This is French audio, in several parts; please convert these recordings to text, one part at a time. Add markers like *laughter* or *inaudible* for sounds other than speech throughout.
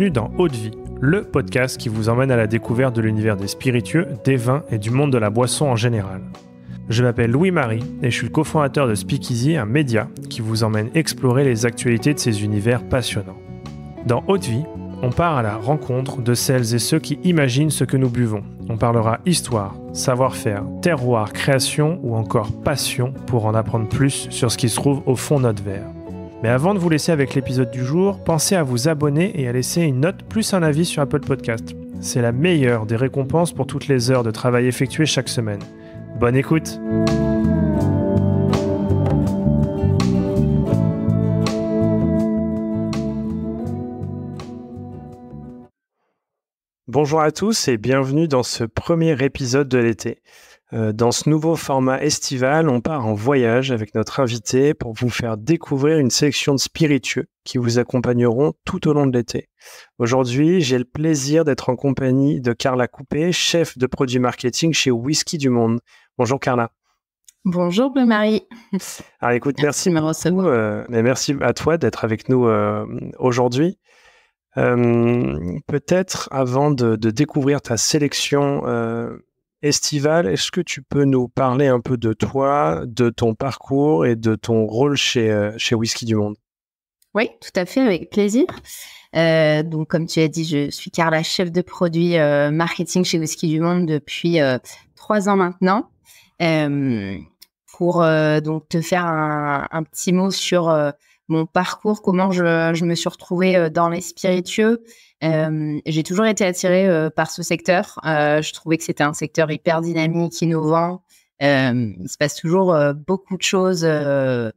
bienvenue dans Haute Vie, le podcast qui vous emmène à la découverte de l'univers des spiritueux, des vins et du monde de la boisson en général. Je m'appelle Louis-Marie et je suis le cofondateur de Speakeasy, un média qui vous emmène explorer les actualités de ces univers passionnants. Dans Haute Vie, on part à la rencontre de celles et ceux qui imaginent ce que nous buvons. On parlera histoire, savoir-faire, terroir, création ou encore passion pour en apprendre plus sur ce qui se trouve au fond de notre verre. Mais avant de vous laisser avec l'épisode du jour, pensez à vous abonner et à laisser une note plus un avis sur Apple Podcast. C'est la meilleure des récompenses pour toutes les heures de travail effectuées chaque semaine. Bonne écoute Bonjour à tous et bienvenue dans ce premier épisode de l'été. Euh, dans ce nouveau format estival, on part en voyage avec notre invité pour vous faire découvrir une sélection de spiritueux qui vous accompagneront tout au long de l'été. Aujourd'hui, j'ai le plaisir d'être en compagnie de Carla Coupé, chef de produit marketing chez Whisky du Monde. Bonjour Carla. Bonjour Bleu Marie. Alors écoute, merci, merci mais euh, merci à toi d'être avec nous euh, aujourd'hui. Peut-être avant de, de, découvrir ta sélection Estival, Est-ce que tu peux nous parler un peu de toi, de ton parcours et de ton rôle chez, euh, chez Whisky du Monde Oui, tout à fait, avec plaisir. Euh, donc, comme tu as dit, je suis Carla, chef de produit euh, marketing chez Whisky du Monde depuis trois ans maintenant. pour donc te faire un, un petit mot sur mon parcours, comment je, me suis retrouvée euh, dans les spiritueux. Mmh. Euh, j'ai toujours été attirée euh, par ce secteur. je trouvais que c'était un secteur hyper dynamique, innovant. il se passe toujours beaucoup de choses,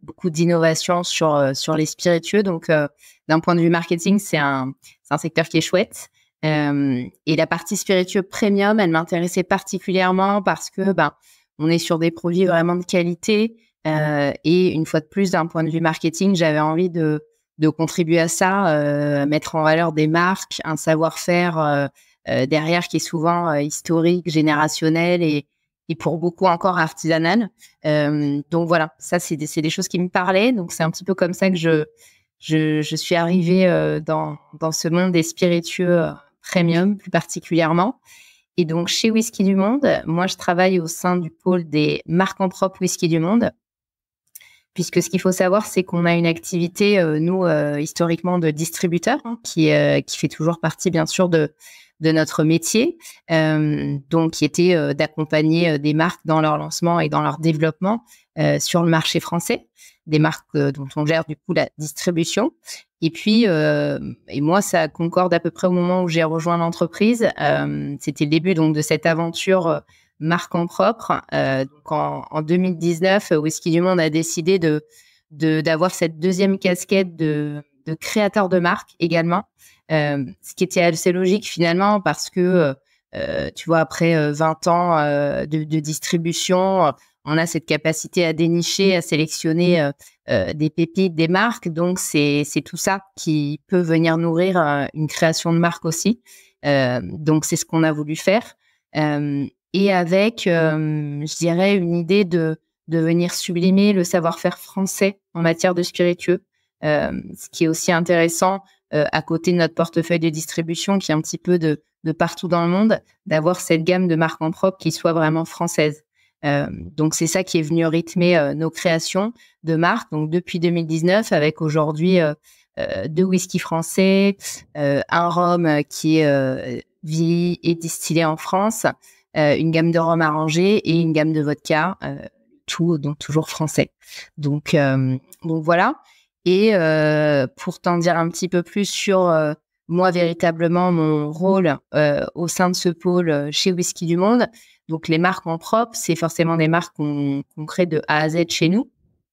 beaucoup d'innovations sur, sur les spiritueux. Donc, d'un point de vue marketing, c'est un, un, secteur qui est chouette. et la partie spiritueux premium, elle m'intéressait particulièrement parce que ben, on est sur des produits vraiment de qualité. Euh, et une fois de plus, d'un point de vue marketing, j'avais envie de, de contribuer à ça, euh, mettre en valeur des marques, un savoir-faire euh, derrière qui est souvent historique, générationnel et, et pour beaucoup encore artisanal. Euh, donc voilà, ça c'est des, des, choses qui me parlaient. Donc c'est un petit peu comme ça que je, je, je suis arrivée euh, dans, dans, ce monde des spiritueux premium plus particulièrement. Et donc chez Whisky du Monde, moi je travaille au sein du pôle des marques en propre Whisky du Monde puisque ce qu'il faut savoir, c'est qu'on a une activité, euh, nous, euh, historiquement, de distributeur, hein, qui, euh, qui fait toujours partie, bien sûr, de, notre métier, donc qui était d'accompagner des marques dans leur lancement et dans leur développement sur le marché français, des marques dont on gère du coup la distribution. Et puis, et moi, ça concorde à peu près au moment où j'ai rejoint l'entreprise. C'était le début donc de cette aventure marque en propre. Euh, en, 2019, euh, Whisky du Monde a décidé de d'avoir cette deuxième casquette de, créateur de marque également, euh, ce qui était assez logique finalement parce que tu vois après 20 ans de, distribution, on a cette capacité à dénicher, à sélectionner des pépites, des marques. Donc c'est tout ça qui peut venir nourrir une création de marque aussi. donc c'est ce qu'on a voulu faire et avec, mmh. je dirais, une idée de, de venir sublimer le savoir-faire français en matière de spiritueux, ce qui est aussi intéressant à côté de notre portefeuille de distribution qui est un petit peu de, de partout dans le monde, d'avoir cette gamme de marques en propre qui soit vraiment française. donc c'est ça qui est venu rythmer nos créations de marques. Donc depuis 2019, avec aujourd'hui deux whisky français, un rhum qui est vieilli et distillé en France, euh, une gamme de rhum arrangé et une gamme de vodka, euh, tout donc toujours français. Donc euh, donc voilà. Et pour t'en dire un petit peu plus sur moi véritablement mon rôle au sein de ce pôle chez Whisky du Monde. Donc les marques en propre, c'est forcément des marques qu'on crée de A à Z chez nous.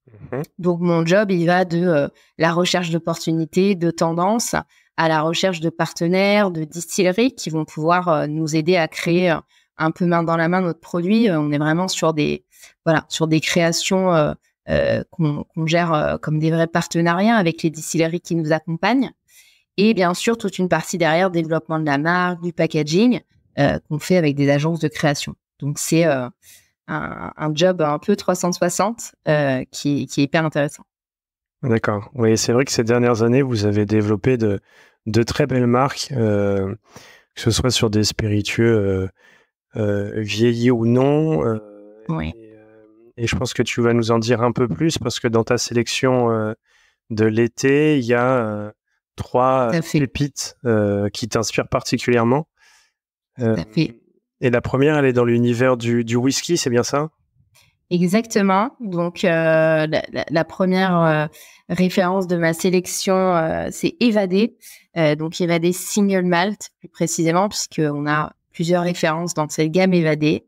Mm-hmm. Donc mon job, il va de la recherche d'opportunités, de tendances, à la recherche de partenaires, de distilleries qui vont pouvoir nous aider à créer un peu main dans la main notre produit. Euh, on est vraiment sur des, voilà, sur des créations euh, euh, qu'on gère comme des vrais partenariats avec les distilleries qui nous accompagnent. Et bien sûr, toute une partie derrière, développement de la marque, du packaging, qu'on fait avec des agences de création. Donc, c'est un, job un peu 360 qui, est hyper intéressant. D'accord. Oui, c'est vrai que ces dernières années, vous avez développé de, de très belles marques, que ce soit sur des spiritueux euh, vieilli ou non. Euh, oui. Euh, et, je pense que tu vas nous en dire un peu plus parce que dans ta sélection de l'été, il y a trois pépites qui t'inspirent particulièrement. Et la première, elle est dans l'univers du, whisky, c'est bien ça Exactement. Donc, la, première référence de ma sélection, c'est Évadé. donc, Evadé Single Malt, plus précisément, puisqu'on a plusieurs références dans cette gamme Evadé.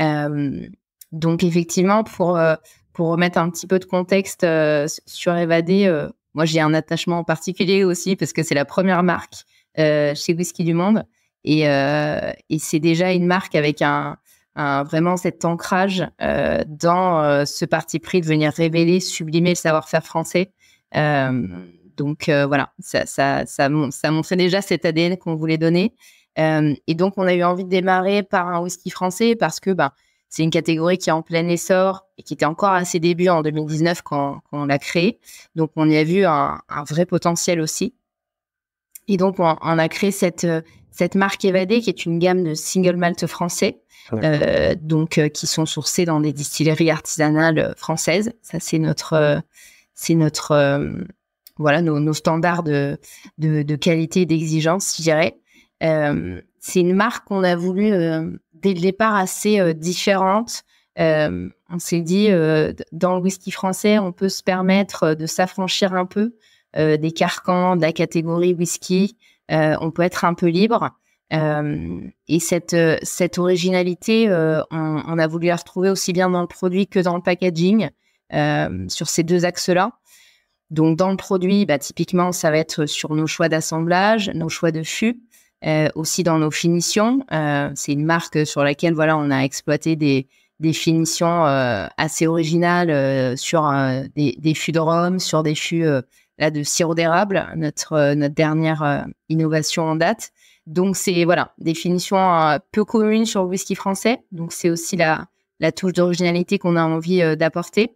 Euh, donc effectivement, pour, euh, pour remettre un petit peu de contexte euh, sur Evadé, moi j'ai un attachement en particulier aussi parce que c'est la première marque chez Whisky du Monde. Et, et c'est déjà une marque avec un, vraiment cet ancrage dans ce parti pris de venir révéler, sublimer le savoir-faire français. donc voilà, ça, ça, ça, ça montrait déjà cet ADN qu'on voulait donner. Euh, et donc, on a eu envie de démarrer par un whisky français parce que ben, c'est une catégorie qui est en plein essor et qui était encore à ses débuts en 2019 quand, quand on l'a créé. Donc, on y a vu un, un vrai potentiel aussi. Et donc, on, a créé cette, cette marque évadée qui est une gamme de single malt français, ah, euh, donc euh, qui sont sourcés dans des distilleries artisanales euh, françaises. Ça, c'est notre, c'est notre, voilà, nos, nos, standards de, de, de qualité et d'exigence, je dirais. Euh, c'est une marque qu'on a voulu euh, dès le départ assez euh, différente. on s'est dit, dans le whisky français, on peut se permettre de s'affranchir un peu des carcans de la catégorie whisky. on peut être un peu libre. Mm. et cette, originalité, on, a voulu la retrouver aussi bien dans le produit que dans le packaging, mm. sur ces deux axes-là. Donc, dans le produit, bah, typiquement, ça va être sur nos choix d'assemblage, nos choix de fûts. Euh, aussi dans nos finitions. Euh, c'est une marque sur laquelle voilà, on a exploité des, finitions euh, assez originales sur des, fûts de rhum, sur des fûts là, de sirop d'érable, notre, notre dernière innovation en date. Donc c'est voilà des finitions peu communes sur le whisky français. Donc c'est aussi la touche d'originalité qu'on a envie d'apporter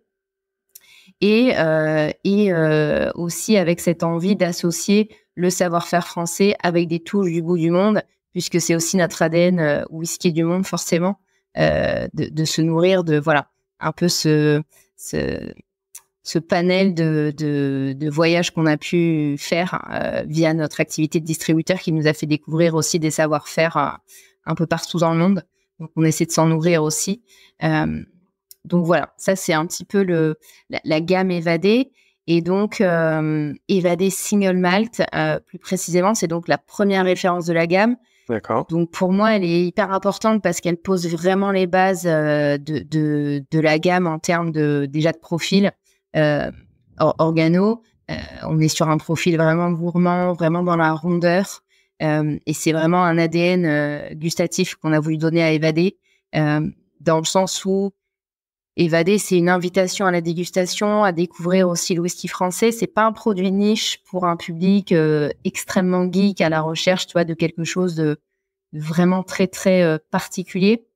et, euh, et euh, aussi avec cette envie d'associer le savoir-faire français avec des touches du bout du monde, puisque c'est aussi notre ADN euh, whisky du monde forcément, de, de, se nourrir de voilà un peu ce, ce ce panel de, de, de voyages qu'on a pu faire via notre activité de distributeur qui nous a fait découvrir aussi des savoir-faire un peu partout dans le monde. Donc, on essaie de s'en nourrir aussi. Euh, donc voilà, ça c'est un petit peu le, la, gamme évadée. Et donc, Evadé euh, Single Malt, euh, plus précisément, c'est donc la première référence de la gamme. D'accord. Donc, pour moi, elle est hyper importante parce qu'elle pose vraiment les bases euh, de, la gamme en termes de, déjà de profil organo. on est sur un profil vraiment gourmand, vraiment dans la rondeur. et c'est vraiment un ADN gustatif qu'on a voulu donner à évader dans le sens où évader, c'est une invitation à la dégustation, à découvrir aussi le whisky français. C'est pas un produit niche pour un public euh, extrêmement geek à la recherche, tu de quelque chose de vraiment très très euh, particulier.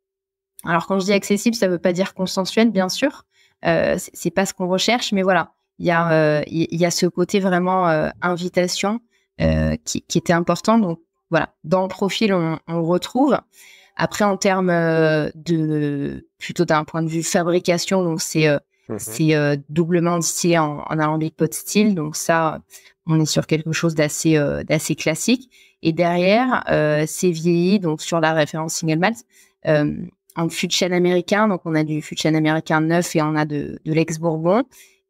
Alors quand je dis accessible, ça veut pas dire consensuel, bien sûr. Euh, c'est pas ce qu'on recherche, mais voilà, il y a euh, il y ce côté vraiment invitation qui, était important. Donc voilà, dans le profil on, on retrouve. Après, en termes euh, de plutôt d'un point de vue fabrication, donc c'est euh, mmh c'est euh, doublement distillé en, en alambic pot style. Donc ça, on est sur quelque chose d'assez d'assez classique. Et derrière, c'est vieilli donc sur la référence single malt en fût de chêne américain. Donc, on a du fût de chêne américain neuf et on a de, de l'ex-Bourbon.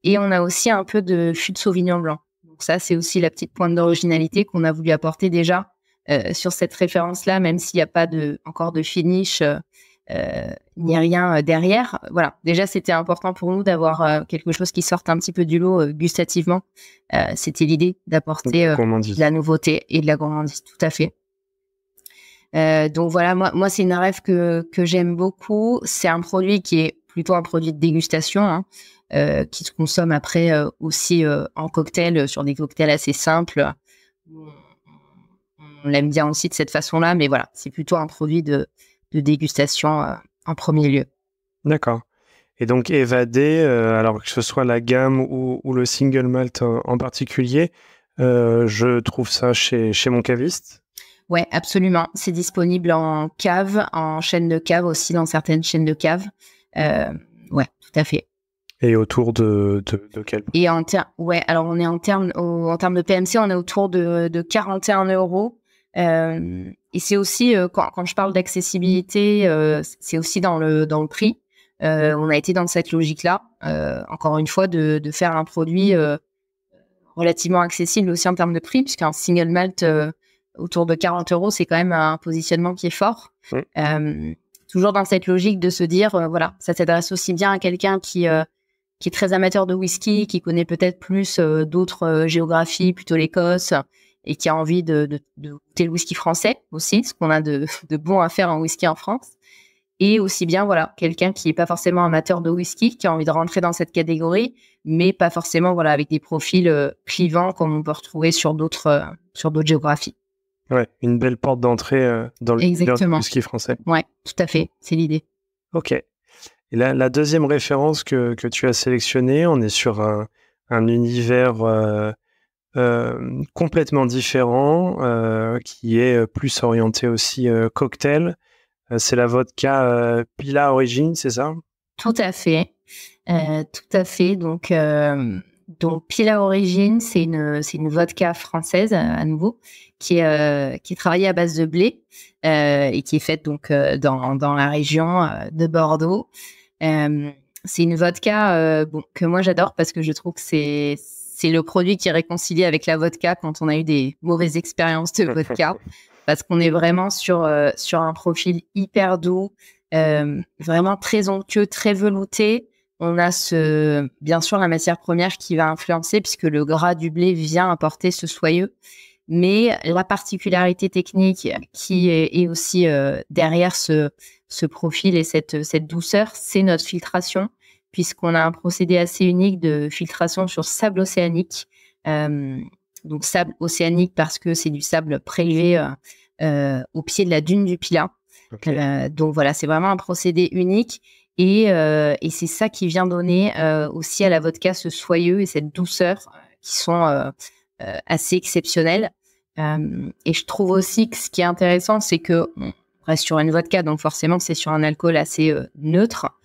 Et on a aussi un peu de fût de Sauvignon blanc. Donc, ça, c'est aussi la petite pointe d'originalité qu'on a voulu apporter déjà euh, sur cette référence-là, même s'il n'y a pas de, encore de finish euh, euh, a rien derrière. Voilà, déjà c'était important pour nous d'avoir quelque chose qui sorte un petit peu du lot gustativement. c'était l'idée d'apporter de la nouveauté et de la gourmandise, tout à fait. donc voilà, moi, c'est une rêve que, j'aime beaucoup. C'est un produit qui est plutôt un produit de dégustation, hein, qui se consomme après aussi en cocktail, sur des cocktails assez simples on l'aime bien aussi de cette façon-là, mais voilà, c'est plutôt un produit de, de dégustation euh, en premier lieu. D'accord. Et donc évader, euh, alors que ce soit la gamme ou, le single malt en, particulier, euh, je trouve ça chez, chez mon caviste. Ouais, absolument. C'est disponible en cave, en chaîne de cave aussi, dans certaines chaînes de cave. ouais, tout à fait. Et autour de, de, de quel Et en ouais, alors on est en termes en terme de PMC, on est autour de, de 41 euros et c'est aussi, quand, je parle d'accessibilité, c'est aussi dans le, dans le prix. on a été dans cette logique-là, encore une fois, de, de faire un produit relativement accessible aussi en termes de prix, puisqu'un single malt autour de 40 euros, c'est quand même un positionnement qui est fort. Mmh. toujours dans cette logique de se dire, voilà, ça s'adresse aussi bien à quelqu'un qui qui est très amateur de whisky, qui connaît peut-être plus d'autres géographies, plutôt l'Écosse, et qui a envie de, goûter le whisky français aussi, ce qu'on a *laughs* de, bon à faire en whisky en France. Et aussi bien, voilà, quelqu'un qui n'est pas forcément amateur de whisky, qui a envie de rentrer dans cette catégorie, mais pas forcément, voilà, avec des profils euh, clivants comme on peut retrouver sur d'autres, euh, sur d'autres géographies. Ouais, une belle porte d'entrée euh, dans le whisky français. Ouais, tout à fait, c'est l'idée. Ok. Et là, la deuxième référence que, que tu as sélectionnée, on est sur un, un univers euh, euh, complètement différent, euh, qui est euh, plus orienté aussi cocktail. c'est la vodka Pila Origine, c'est ça Tout à fait. tout à fait. Donc, donc Pila Origine, c'est une, une vodka française, à nouveau, qui est, qui est travaillée à base de blé et qui est faite donc, dans, dans, la région de Bordeaux. c'est une vodka que moi j'adore parce que je trouve que c'est c'est le produit qui réconcilie avec la vodka quand on a eu des mauvaises expériences de vodka, *laughs* parce qu'on est vraiment sur, euh, sur un profil hyper doux, euh, vraiment très onctueux, très velouté. On a ce, bien sûr la matière première qui va influencer puisque le gras du blé vient apporter ce soyeux. Mais la particularité technique qui est, aussi euh, derrière ce, ce profil et cette, cette douceur, c'est notre filtration puisqu'on a un procédé assez unique de filtration sur sable océanique. Euh, donc sable océanique parce que c'est du sable prélevé euh, euh, au pied de la dune du Pilat. donc voilà, c'est vraiment un procédé unique. Et, c'est ça qui vient donner aussi à la vodka ce soyeux et cette douceur qui sont assez exceptionnelles. et je trouve aussi que ce qui est intéressant, c'est que on reste sur une vodka, donc forcément c'est sur un alcool assez neutre.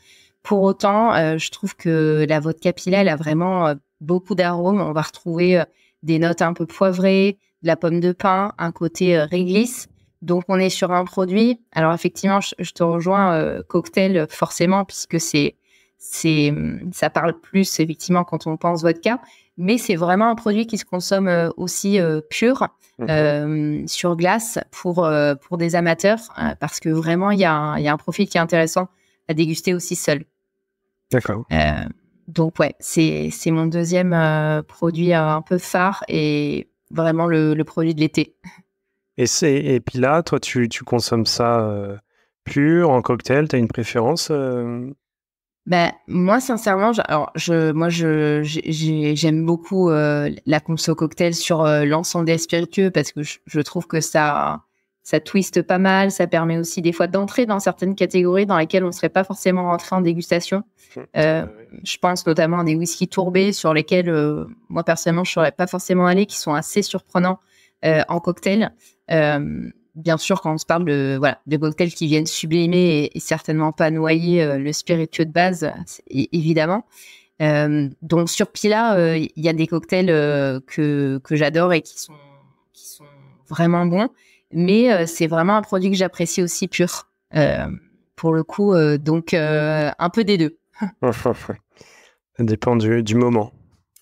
Pour autant, euh, je trouve que la vodka pila, a vraiment euh, beaucoup d'arômes. On va retrouver euh, des notes un peu poivrées, de la pomme de pin, un côté réglisse. Donc, on est sur un produit. Alors, effectivement, je, te rejoins, cocktail, forcément, puisque c'est, c'est, hum, ça parle plus, effectivement, quand on pense vodka. Mais c'est vraiment un produit qui se consomme aussi pur, mmh. sur glace, pour, pour des amateurs, parce que vraiment, il y, y, a un profil qui est intéressant à déguster aussi seul. D'accord. Euh, donc ouais, c'est mon deuxième euh, produit euh, un peu phare et vraiment le, produit de l'été. Et, et puis là, toi, tu, consommes ça pur, en cocktail, tu as une préférence ben, moi, sincèrement, moi, j'aime beaucoup la conso cocktail sur l'ensemble des spiritueux parce que je trouve que ça, ça twiste pas mal, ça permet aussi des fois d'entrer dans certaines catégories dans lesquelles on ne serait pas forcément rentré en dégustation. Euh, je pense notamment à des whiskies tourbés sur lesquels euh, moi personnellement je ne serais pas forcément allé, qui sont assez surprenants euh, en cocktail. bien sûr, quand on se parle de, voilà, de cocktails qui viennent sublimer et, certainement pas noyer le spiritueux de base, évidemment. donc sur Pila, il y a des cocktails que, que j'adore et qui sont, qui sont vraiment bons. Mais euh, c'est vraiment un produit que j'apprécie aussi pur, euh, pour le coup. Euh, donc, un peu des deux. *laughs* Ça dépend du, moment.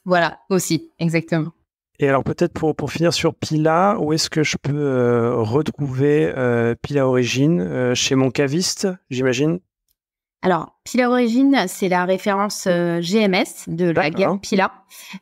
Voilà, aussi, exactement. Et alors peut-être pour, finir sur Pila, où est-ce que je peux retrouver Pila Origine Chez mon caviste, j'imagine alors, Pila Origine, c'est la référence euh, GMS de la gamme Pila,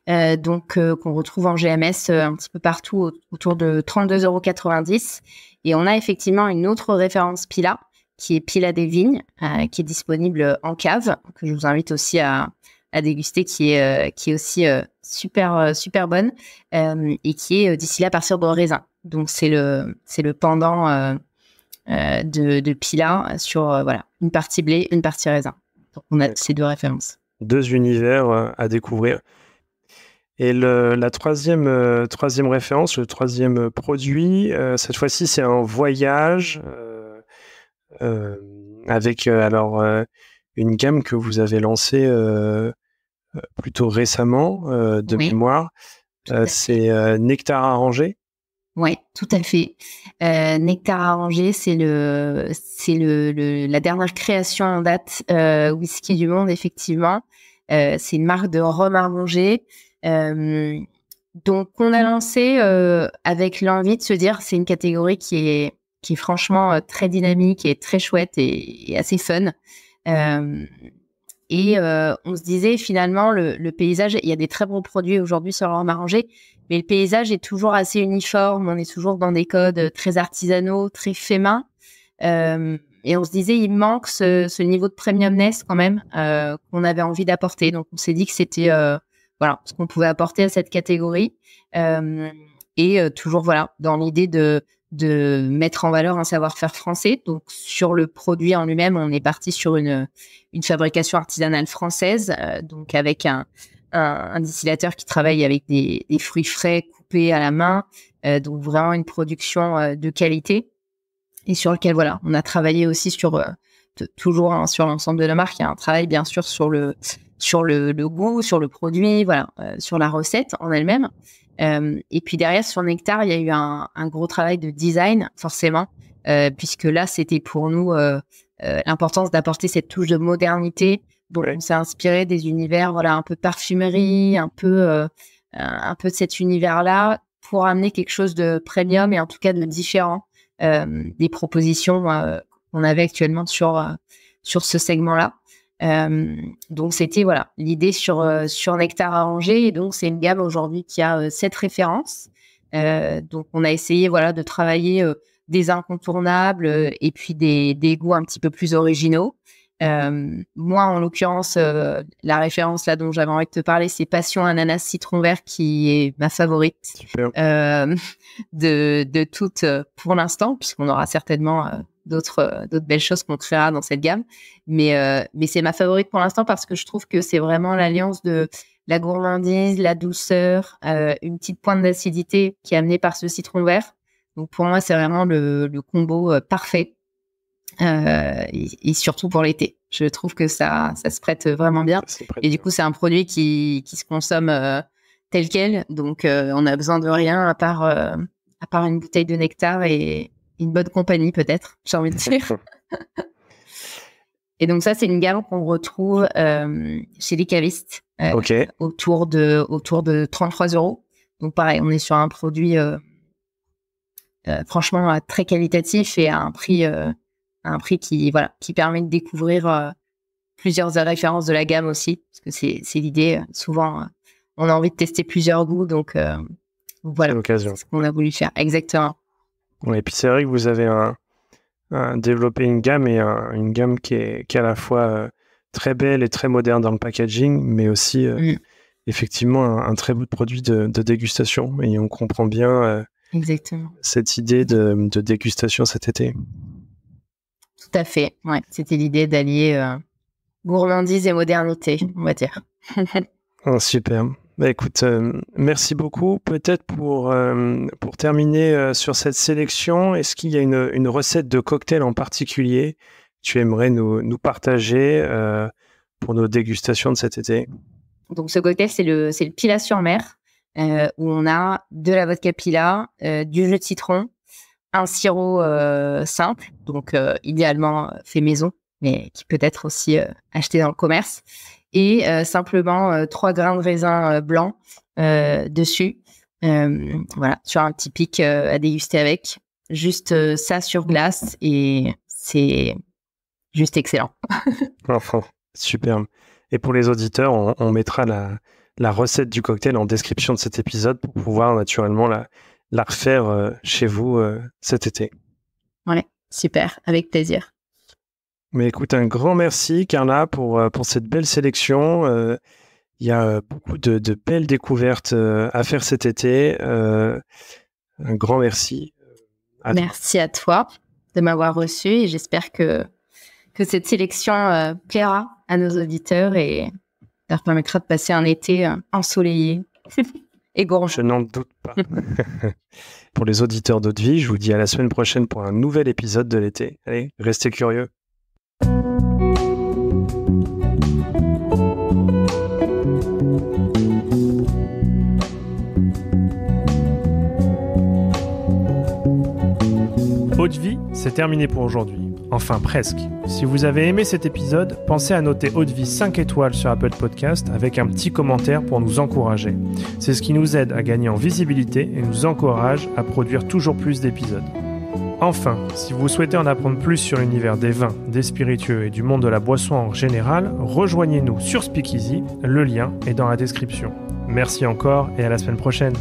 euh, donc euh, qu'on retrouve en GMS un petit peu partout autour de 32,90 Et on a effectivement une autre référence Pila, qui est Pila des Vignes, qui est disponible en cave, que je vous invite aussi à, déguster, qui est, qui est aussi super, super bonne, et qui est d'ici là à partir de raisin. Donc, c'est le, le pendant euh, de, de, Pila sur euh, voilà, une partie blé, une partie raisin. on a ces deux références. Deux univers euh, à découvrir. Et la troisième, troisième référence, le troisième produit, cette fois-ci, c'est un voyage avec alors une gamme que vous avez lancée plutôt récemment de mémoire. c'est Nectar Arrangé. Oui, tout à fait. Euh, Nectar arrangé, c'est le, c'est la dernière création en date euh, whisky du monde, effectivement. Euh, c'est une marque de rhum arrangé. donc, on a lancé avec l'envie de se dire, c'est une catégorie qui est, qui est franchement très dynamique et très chouette et, assez fun. et on se disait finalement, le, paysage, il y a des très bons produits aujourd'hui sur le rhum arrangé, mais le paysage est toujours assez uniforme, on est toujours dans des codes euh, très artisanaux, très faits main. Euh, et on se disait, il manque ce, niveau de premiumness quand même euh, qu'on avait envie d'apporter. Donc on s'est dit que c'était voilà ce qu'on pouvait apporter à cette catégorie. et toujours voilà dans l'idée de, de mettre en valeur un savoir-faire français. Donc sur le produit en lui-même, on est parti sur une, une fabrication artisanale française, donc avec un, un, distillateur qui travaille avec des, fruits frais coupés à la main, euh, donc vraiment une production euh, de qualité et sur lequel voilà, on a travaillé aussi sur euh, toujours hein, sur l'ensemble de la marque. Il y a un travail bien sûr sur le sur le, goût, sur le produit, voilà, sur la recette en elle-même. et puis derrière sur Nectar, il y a eu un gros travail de design forcément, puisque là c'était pour nous l'importance d'apporter cette touche de modernité Bon, s'est inspiré des univers, voilà, un peu parfumerie, mmh. un peu, euh, euh, un peu de cet univers-là, pour amener quelque chose de premium et en tout cas de différent euh, des propositions qu'on avait actuellement sur, ce segment-là. donc c'était voilà l'idée sur, sur Nectar Arrangé et donc c'est une gamme aujourd'hui qui a sept références. donc on a essayé voilà de travailler des incontournables et puis des, des goûts un petit peu plus originaux. Euh, moi, en l'occurrence, euh, la référence là dont j'avais envie de te parler, c'est Passion Ananas Citron Vert, qui est ma favorite euh, *laughs* de, de toutes pour l'instant, puisqu'on aura certainement d'autres d'autres belles choses qu'on créera dans cette gamme. Mais, mais c'est ma favorite pour l'instant parce que je trouve que c'est vraiment l'alliance de la gourmandise, la douceur, une petite pointe d'acidité qui est amenée par ce citron vert. Donc pour moi, c'est vraiment le combo parfait euh, et, surtout pour l'été. Je trouve que ça, ça se prête vraiment bien. et du coup, c'est un produit qui, qui se consomme euh, tel quel. Donc, euh, on a besoin de rien à part, à part une bouteille de nectar et une bonne compagnie, peut-être, j'ai envie de dire. *laughs* et donc, ça, c'est une gamme qu'on retrouve chez les cavistes autour, de, autour de 33 euros. Donc, pareil, on est sur un produit franchement très qualitatif et à un prix un prix qui, qui permet de découvrir euh, plusieurs références de la gamme aussi, parce que c'est, l'idée. Euh, souvent, euh, on a envie de tester plusieurs goûts, donc voilà. L'occasion. ce qu'on a voulu faire, exactement. et puis c'est vrai que vous avez développé une gamme et une gamme qui est, à la fois très belle et très moderne dans le packaging, mais aussi mm. effectivement un, très beau produit de, dégustation. Et on comprend bien Exactement. cette idée de, dégustation cet été. Tout fait. Ouais. C'était l'idée d'allier euh, gourmandise et modernité, on va dire. *laughs* Ah, super. Bah, écoute, euh, merci beaucoup. Peut-être pour, euh, pour terminer sur cette sélection, est-ce qu'il y a une, une, recette de cocktail en particulier que tu aimerais nous, nous partager pour nos dégustations de cet été Donc, ce cocktail, c'est le, le Pila sur mer, où on a de la vodka Pila, du jus de citron, un sirop euh, simple, donc euh, idéalement euh, fait maison, mais qui peut être aussi acheté dans le commerce, et simplement trois grains de raisin blanc dessus. voilà, sur un petit pic à déguster avec. Juste ça sur glace et c'est juste excellent. enfin, *laughs* ah, superbe. Et pour les auditeurs, on, mettra la recette du cocktail en description de cet épisode pour pouvoir naturellement la, la refaire euh, chez vous euh, cet été. Ouais, super, avec plaisir. Mais écoute, un grand merci, Carla, pour, euh, pour cette belle sélection. il y a beaucoup de, belles découvertes à faire cet été. un grand merci. merci à toi de m'avoir reçu et j'espère que, que cette sélection plaira à nos auditeurs et leur permettra de passer un été ensoleillé. *laughs* Je n'en doute pas. *laughs* pour les auditeurs d'e- Vie, je vous dis à la semaine prochaine pour un nouvel épisode de l'été. Allez, restez curieux. Haute Vie, c'est terminé pour aujourd'hui. Enfin presque. Si vous avez aimé cet épisode, pensez à noter Haute Vie 5 étoiles sur Apple Podcast avec un petit commentaire pour nous encourager. C'est ce qui nous aide à gagner en visibilité et nous encourage à produire toujours plus d'épisodes. Enfin, si vous souhaitez en apprendre plus sur l'univers des vins, des spiritueux et du monde de la boisson en général, rejoignez-nous sur Speakeasy, le lien est dans la description. Merci encore et à la semaine prochaine.